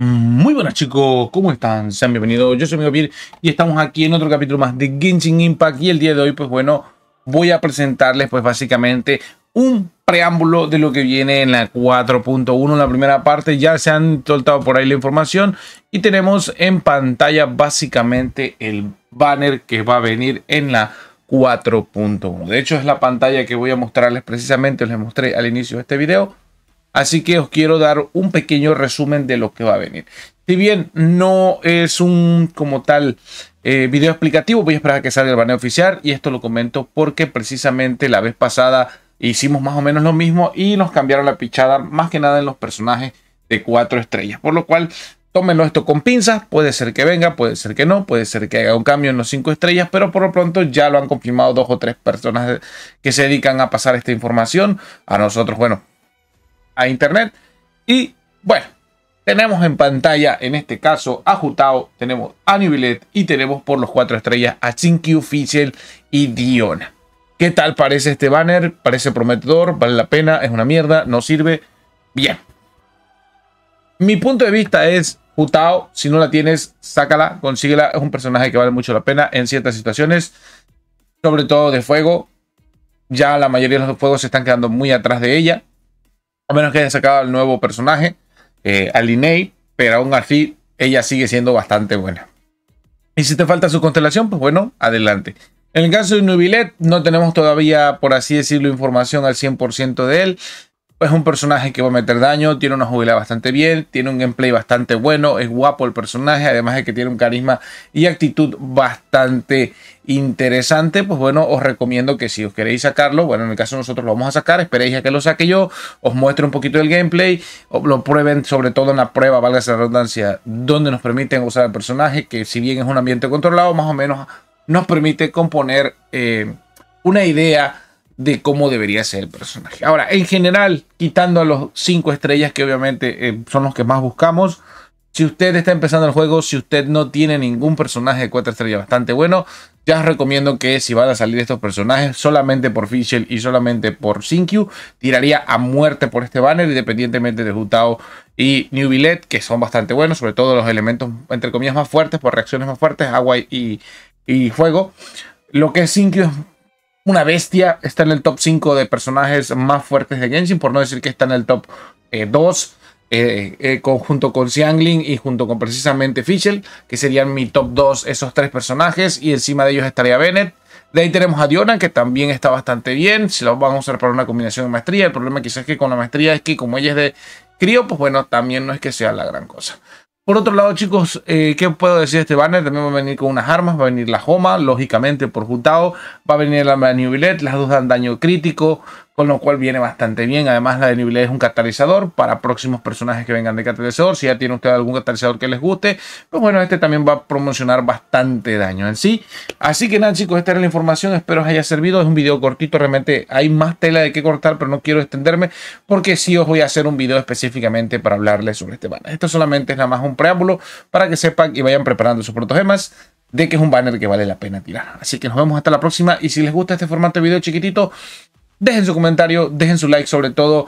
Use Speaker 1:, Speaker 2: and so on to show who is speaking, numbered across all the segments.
Speaker 1: Muy buenas chicos, ¿cómo están? Sean bienvenidos, yo soy Miguel y estamos aquí en otro capítulo más de Genshin Impact y el día de hoy pues bueno voy a presentarles pues básicamente un preámbulo de lo que viene en la 4.1, la primera parte, ya se han soltado por ahí la información y tenemos en pantalla básicamente el banner que va a venir en la 4.1. De hecho es la pantalla que voy a mostrarles precisamente, les mostré al inicio de este video Así que os quiero dar un pequeño resumen de lo que va a venir. Si bien no es un como tal eh, video explicativo, voy a esperar a que salga el baneo oficial y esto lo comento porque precisamente la vez pasada hicimos más o menos lo mismo y nos cambiaron la pichada más que nada en los personajes de cuatro estrellas. Por lo cual, tómenlo esto con pinzas, puede ser que venga, puede ser que no, puede ser que haga un cambio en los cinco estrellas, pero por lo pronto ya lo han confirmado dos o tres personas que se dedican a pasar esta información. A nosotros, bueno, a internet. Y bueno, tenemos en pantalla, en este caso, a Jutao, tenemos a Nibilet y tenemos por los cuatro estrellas a Chinkyu, Fischel y Diona. ¿Qué tal parece este banner? Parece prometedor, vale la pena, es una mierda, no sirve. Bien. Mi punto de vista es, Jutao, si no la tienes, sácala, consíguela. Es un personaje que vale mucho la pena en ciertas situaciones, sobre todo de fuego. Ya la mayoría de los fuegos se están quedando muy atrás de ella. A menos que hayan sacado al nuevo personaje, eh, Alinei. pero aún así ella sigue siendo bastante buena. Y si te falta su constelación, pues bueno, adelante. En el caso de Nubilet, no tenemos todavía, por así decirlo, información al 100% de él. Es un personaje que va a meter daño, tiene una jugabilidad bastante bien, tiene un gameplay bastante bueno, es guapo el personaje, además de que tiene un carisma y actitud bastante interesante, pues bueno, os recomiendo que si os queréis sacarlo, bueno, en el caso nosotros lo vamos a sacar, esperéis a que lo saque yo, os muestre un poquito del gameplay, lo prueben sobre todo en la prueba, valga la redundancia, donde nos permiten usar el personaje, que si bien es un ambiente controlado, más o menos nos permite componer eh, una idea de cómo debería ser el personaje. Ahora, en general, quitando a los 5 estrellas, que obviamente eh, son los que más buscamos, si usted está empezando el juego, si usted no tiene ningún personaje de cuatro estrellas bastante bueno, ya os recomiendo que si van a salir estos personajes solamente por Fischl y solamente por Sinkyu, tiraría a muerte por este banner, independientemente de Jutao y New Billet, que son bastante buenos, sobre todo los elementos, entre comillas, más fuertes, por reacciones más fuertes, agua y, fuego. Lo que es Sinkyu es una bestia, está en el top 5 de personajes más fuertes de Genshin, por no decir que está en el top 2 eh, eh, eh, con, junto con Xiangling y junto con precisamente Fischl, que serían mi top 2 esos tres personajes, y encima de ellos estaría Bennett. De ahí tenemos a Diona, que también está bastante bien, se lo vamos a usar para una combinación de maestría, el problema quizás es que con la maestría es que como ella es de crío, pues bueno, también no es que sea la gran cosa. Por otro lado, chicos, eh, ¿qué puedo decir de este banner? También va a venir con unas armas, va a venir la Homa, lógicamente por juntado va a venir la Manubilet, las dos dan daño crítico, con lo cual viene bastante bien. Además, la denibilidad es un catalizador para próximos personajes que vengan de catalizador. Si ya tiene usted algún catalizador que les guste, pues bueno, este también va a promocionar bastante daño en sí. Así que nada, chicos, esta era la información. Espero os haya servido. Es un video cortito, realmente hay más tela de que cortar, pero no quiero extenderme porque sí os voy a hacer un video específicamente para hablarles sobre este banner. Esto solamente es nada más un preámbulo para que sepan y vayan preparando sus protogemas de que es un banner que vale la pena tirar. Así que nos vemos hasta la próxima y si les gusta este formato de video chiquitito, Dejen su comentario, dejen su like sobre todo,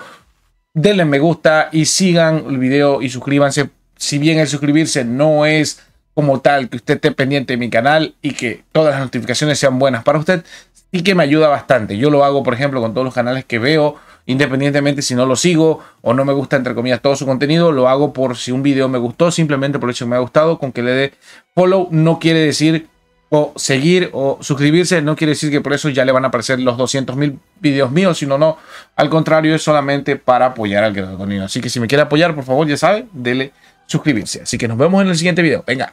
Speaker 1: denle me gusta y sigan el video y suscríbanse. Si bien el suscribirse no es como tal que usted esté pendiente de mi canal y que todas las notificaciones sean buenas para usted, y que me ayuda bastante. Yo lo hago, por ejemplo, con todos los canales que veo, independientemente si no lo sigo o no me gusta, entre comillas, todo su contenido, lo hago por si un video me gustó, simplemente por el hecho que me ha gustado, con que le dé follow no quiere decir o seguir o suscribirse no quiere decir que por eso ya le van a aparecer los 200.000 Vídeos míos, sino no, al contrario, es solamente para apoyar al creador de contenido. Así que si me quiere apoyar, por favor, ya sabe, dele suscribirse. Así que nos vemos en el siguiente video. Venga.